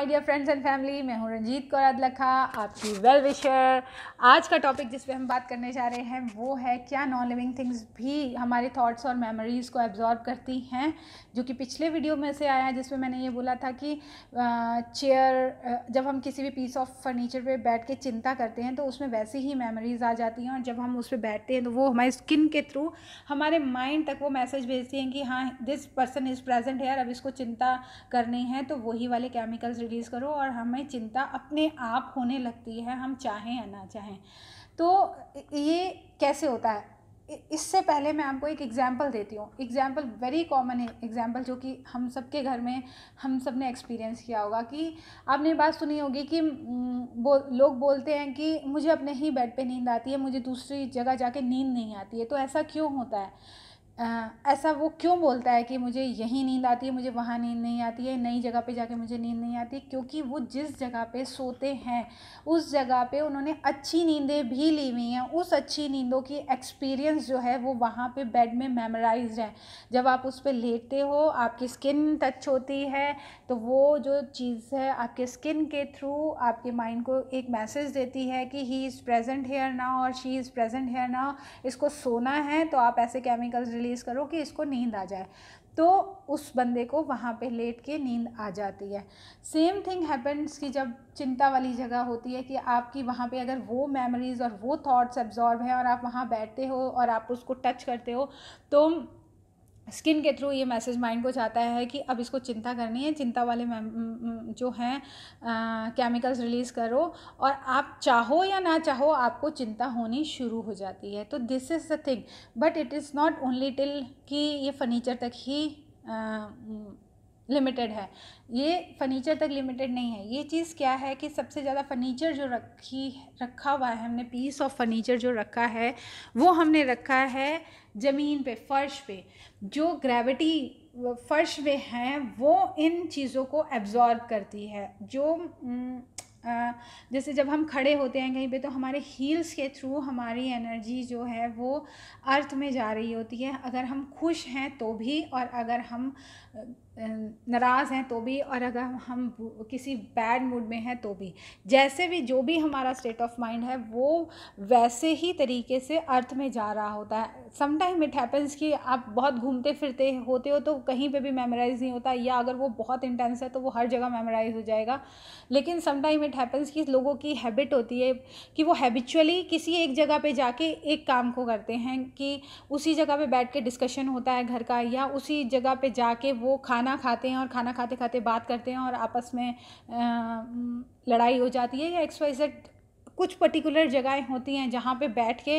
my dear friends and family मैं हूँ रंजीत कौर अदलखा आपकी वेल विशर आज का टॉपिक जिस पर हम बात करने जा रहे हैं वो है क्या नॉन लिविंग थिंग्स भी हमारे थॉट्स और मेमोरीज़ को एब्जॉर्ब करती हैं जो कि पिछले वीडियो में से आया है जिसमें मैंने ये बोला था कि चेयर जब हम किसी भी पीस ऑफ फर्नीचर पर बैठ के चिंता करते हैं तो उसमें वैसी ही मेमोरीज़ आ जाती हैं और जब हम उस पर बैठते हैं तो वो हमारी स्किन के थ्रू हमारे माइंड तक वो मैसेज भेजती हैं कि हाँ दिस पर्सन इज़ प्रेजेंट है अब इसको चिंता करनी है तो वही वाले केमिकल्स रिलीज़ करो और हमें चिंता अपने आप होने लगती है हम चाहें या ना चाहें तो ये कैसे होता है इससे पहले मैं आपको एक एग्ज़ाम्पल देती हूँ एग्ज़ाम्पल वेरी कॉमन एग्ज़ाम्पल जो कि हम सब के घर में हम सब ने एक्सपीरियंस किया होगा कि आपने बात सुनी होगी कि बो, लोग बोलते हैं कि मुझे अपने ही बेड पे नींद आती है मुझे दूसरी जगह जाके नींद नहीं आती है तो ऐसा क्यों होता है ऐसा वो क्यों बोलता है कि मुझे यहीं नींद आती है मुझे वहाँ नींद नहीं आती है नई जगह पे जाके मुझे नींद नहीं आती क्योंकि वो जिस जगह पे सोते हैं उस जगह पे उन्होंने अच्छी नींदें भी ली हुई हैं उस अच्छी नींदों की एक्सपीरियंस जो है वो वहाँ पे बेड में मेमोराइज है जब आप उस पर लेटते हो आपकी स्किन टच होती है तो वो जो चीज़ है आपके स्किन के थ्रू आपके माइंड को एक मैसेज देती है कि ही इज़ प्रेजेंट हेयर ना और शी इज़ प्रेजेंट हेयर ना इसको सोना है तो आप ऐसे केमिकल्स रिलीज रेस करो कि इसको नींद आ जाए तो उस बंदे को वहाँ पे लेट के नींद आ जाती है सेम थिंग हैपन्स कि जब चिंता वाली जगह होती है कि आपकी वहाँ पे अगर वो मेमोरीज़ और वो थॉट्स एब्जॉर्ब हैं और आप वहाँ बैठते हो और आप उसको टच करते हो तो स्किन के थ्रू ये मैसेज माइंड को जाता है कि अब इसको चिंता करनी है चिंता वाले जो हैं केमिकल्स रिलीज़ करो और आप चाहो या ना चाहो आपको चिंता होनी शुरू हो जाती है तो this is the thing but it is not only till कि ये फर्नीचर तक ही आ, लिमिटेड है ये फर्नीचर तक लिमिटेड नहीं है ये चीज़ क्या है कि सबसे ज़्यादा फर्नीचर जो रखी रखा हुआ है हमने पीस ऑफ फर्नीचर जो रखा है वो हमने रखा है ज़मीन पे फर्श पे जो ग्रेविटी फर्श पे हैं वो इन चीज़ों को एब्जॉर्ब करती है जो जैसे जब हम खड़े होते हैं कहीं पे तो हमारे हील्स के थ्रू हमारी एनर्जी जो है वो अर्थ में जा रही होती है अगर हम खुश हैं तो भी और अगर हम नाराज़ हैं तो भी और अगर हम किसी बैड मूड में हैं तो भी जैसे भी जो भी हमारा स्टेट ऑफ माइंड है वो वैसे ही तरीके से अर्थ में जा रहा होता है समटाइम इट हैपन्स कि आप बहुत घूमते फिरते होते हो तो कहीं पे भी मेमोराइज़ नहीं होता या अगर वो बहुत इंटेंस है तो वो हर जगह मेमोराइज़ हो जाएगा लेकिन समटाइम इट हैपन्स कि लोगों की हैबिट होती है कि वो हैबिचुअली किसी एक जगह पर जाके एक काम को करते हैं कि उसी जगह पर बैठ के डिस्कशन होता है घर का या उसी जगह पर जाके वो खा खाना खाते हैं और खाना खाते खाते बात करते हैं और आपस में लड़ाई हो जाती है या एक्स वाई जेड कुछ पर्टिकुलर जगहें होती हैं जहाँ पे बैठ के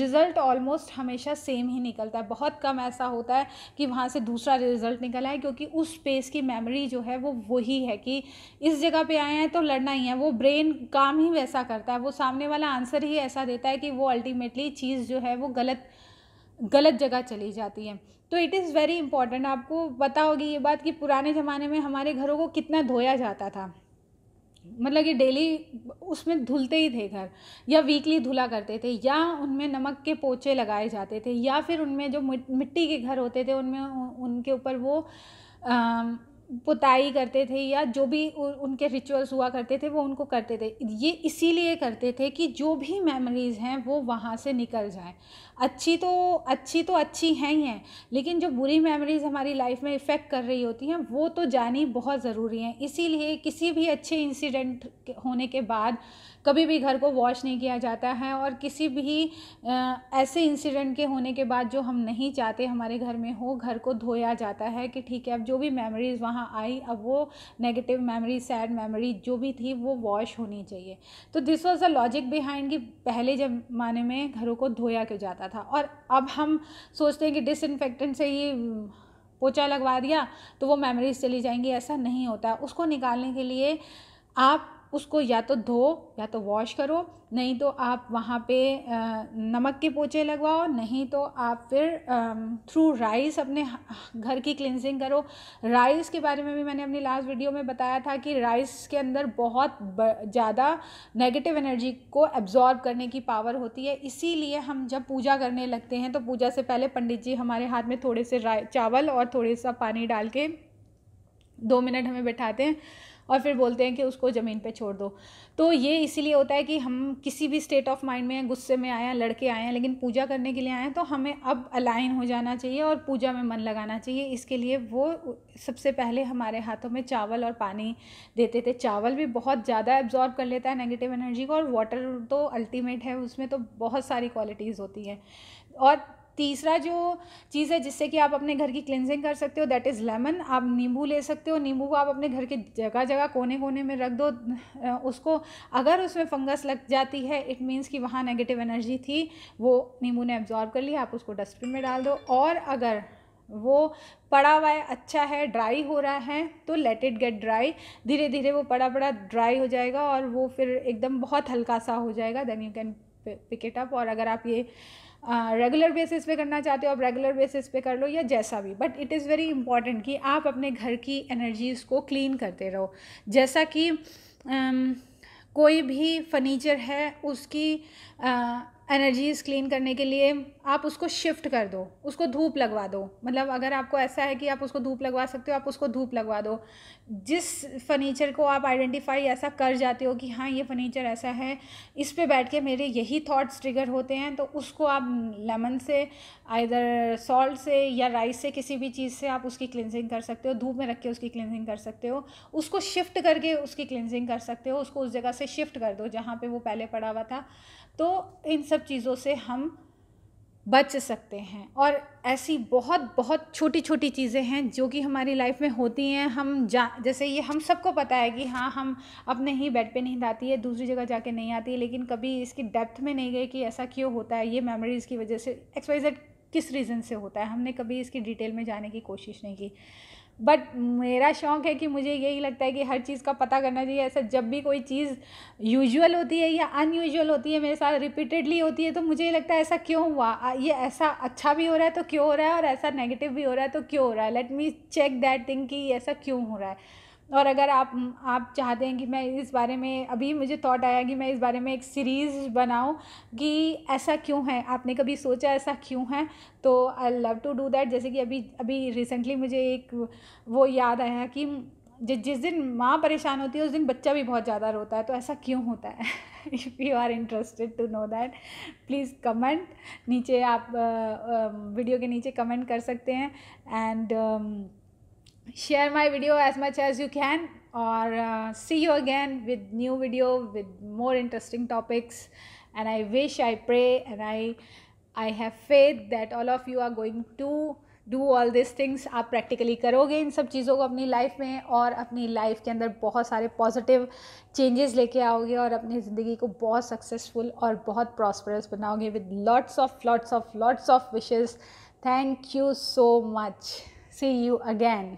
रिज़ल्ट ऑलमोस्ट हमेशा सेम ही निकलता है बहुत कम ऐसा होता है कि वहाँ से दूसरा रिज़ल्ट निकला है क्योंकि उस स्पेस की मेमोरी जो है वो वही है कि इस जगह पे आए हैं तो लड़ना ही है वो ब्रेन काम ही वैसा करता है वो सामने वाला आंसर ही ऐसा देता है कि वो अल्टीमेटली चीज़ जो है वो गलत गलत जगह चली जाती है तो इट इज़ वेरी इंपॉर्टेंट आपको पता होगी ये बात कि पुराने ज़माने में हमारे घरों को कितना धोया जाता था मतलब कि डेली उसमें धुलते ही थे घर या वीकली धुला करते थे या उनमें नमक के पोचे लगाए जाते थे या फिर उनमें जो मिट्टी के घर होते थे उनमें उनके ऊपर वो आ, पुताई करते थे या जो भी उनके रिचुअल्स हुआ करते थे वो उनको करते थे ये इसीलिए करते थे कि जो भी मेमोरीज़ हैं वो वहाँ से निकल जाएँ अच्छी तो अच्छी तो अच्छी हैं ही हैं लेकिन जो बुरी मेमोरीज़ हमारी लाइफ में इफ़ेक्ट कर रही होती हैं वो तो जानी बहुत ज़रूरी हैं इसीलिए किसी भी अच्छे इंसिडेंट होने के बाद कभी भी घर को वॉश नहीं किया जाता है और किसी भी ऐसे इंसिडेंट के होने के बाद जो हम नहीं चाहते हमारे घर में हो घर को धोया जाता है कि ठीक है अब जो भी मेमोरीज़ वहाँ आई अब वो नेगेटिव मेमोरी सैड मेमोरी जो भी थी वो वॉश होनी चाहिए तो this was the logic behind कि पहले ज़माने में घरों को धोया क्यों जाता जाता था और अब हम सोचते हैं कि डिसइनफेक्टेंट से ही पोचा लगवा दिया तो वो मेमोरीज चली जाएंगी ऐसा नहीं होता उसको निकालने के लिए आप उसको या तो धो या तो वॉश करो नहीं तो आप वहाँ पे नमक के पोचे लगवाओ नहीं तो आप फिर थ्रू राइस अपने घर की क्लिनजिंग करो राइस के बारे में भी मैंने अपनी लास्ट वीडियो में बताया था कि राइस के अंदर बहुत ज़्यादा नेगेटिव एनर्जी को एब्जॉर्ब करने की पावर होती है इसीलिए हम जब पूजा करने लगते हैं तो पूजा से पहले पंडित जी हमारे हाथ में थोड़े से चावल और थोड़े सा पानी डाल के दो मिनट हमें बैठाते हैं और फिर बोलते हैं कि उसको ज़मीन पे छोड़ दो तो ये इसीलिए होता है कि हम किसी भी स्टेट ऑफ माइंड में गुस्से में आए हैं लड़के आए हैं लेकिन पूजा करने के लिए आए हैं तो हमें अब अलाइन हो जाना चाहिए और पूजा में मन लगाना चाहिए इसके लिए वो सबसे पहले हमारे हाथों में चावल और पानी देते थे चावल भी बहुत ज़्यादा एब्जॉर्ब कर लेता है नेगेटिव एनर्जी को और वाटर तो अल्टीमेट है उसमें तो बहुत सारी क्वालिटीज़ होती हैं और तीसरा जो चीज़ है जिससे कि आप अपने घर की क्लिनजिंग कर सकते हो दैट इज़ लेमन आप नींबू ले सकते हो नींबू को आप अपने घर के जगह जगह कोने कोने में रख दो उसको अगर उसमें फंगस लग जाती है इट मीन्स कि वहाँ नेगेटिव एनर्जी थी वो नींबू ने एब्जॉर्ब कर लिया आप उसको डस्टबिन में डाल दो और अगर वो पड़ा हुआ है अच्छा है ड्राई हो रहा है तो लेट इट गेट ड्राई धीरे धीरे वो पड़ा पड़ा ड्राई हो जाएगा और वो फिर एकदम बहुत हल्का सा हो जाएगा then you can pick it up और अगर आप ये रेगुलर बेसिस पे करना चाहते हो आप रेगुलर बेसिस पे कर लो या जैसा भी but it is very important कि आप अपने घर की एनर्जीज़ को क्लीन करते रहो जैसा कि um, कोई भी फर्नीचर है उसकी एनर्जीज़ क्लीन करने के लिए आप उसको शिफ्ट कर दो उसको धूप लगवा दो मतलब अगर आपको ऐसा है कि आप उसको धूप लगवा सकते हो आप उसको धूप लगवा दो जिस फर्नीचर को आप आइडेंटिफाई ऐसा कर जाते हो कि हाँ ये फर्नीचर ऐसा है इस पे बैठ के मेरे यही थॉट्स ट्रिगर होते हैं तो उसको आप लेमन से आइर सॉल्ट से या राइस से किसी भी चीज़ से आप उसकी क्लिनजिंग कर सकते हो धूप में रख के उसकी क्लिनजिंग कर सकते हो उसको शिफ्ट करके उसकी क्लिनजिंग कर सकते हो उसको उस जगह से शिफ्ट कर दो जहाँ पर वो पहले पड़ा हुआ था तो इन सब चीज़ों से हम बच सकते हैं और ऐसी बहुत बहुत छोटी छोटी चीज़ें हैं जो कि हमारी लाइफ में होती हैं हम जा जैसे ये हम सबको पता है कि हाँ हम अपने ही बेड पे नहीं आती है दूसरी जगह जाके नहीं आती है लेकिन कभी इसकी डेप्थ में नहीं गए कि ऐसा क्यों होता है ये मेमोरीज़ की वजह से एक्सवाइजेड किस रीज़न से होता है हमने कभी इसकी डिटेल में जाने की कोशिश नहीं की बट मेरा शौक़ है कि मुझे यही लगता है कि हर चीज़ का पता करना चाहिए ऐसा जब भी कोई चीज़ यूजुअल होती है या अनयूजुअल होती है मेरे साथ रिपीटेडली होती है तो मुझे ये लगता है ऐसा क्यों हुआ ये ऐसा अच्छा भी हो रहा है तो क्यों हो रहा है और ऐसा नेगेटिव भी हो रहा है तो क्यों हो रहा है let me check that thing कि ऐसा क्यों हो रहा है और अगर आप आप चाहते हैं कि मैं इस बारे में अभी मुझे थॉट आया कि मैं इस बारे में एक सीरीज़ बनाऊं कि ऐसा क्यों है आपने कभी सोचा ऐसा क्यों है तो I love to do that जैसे कि अभी अभी रिसेंटली मुझे एक वो याद आया कि जि जिस दिन माँ परेशान होती है उस दिन बच्चा भी बहुत ज़्यादा रोता है तो ऐसा क्यों होता है if you are interested to know that please comment नीचे आप वीडियो के नीचे कमेंट कर सकते हैं and share my video as much as you can or uh, see you again with new video with more interesting topics and i wish i pray and i i have faith that all of you are going to do all these things आप practically करोगे इन सब चीज़ों को अपनी life में और अपनी life के अंदर बहुत positive changes लेके आओगे और अपनी ज़िंदगी को बहुत successful और बहुत prosperous बनाओगे with lots of lots of lots of wishes thank you so much see you again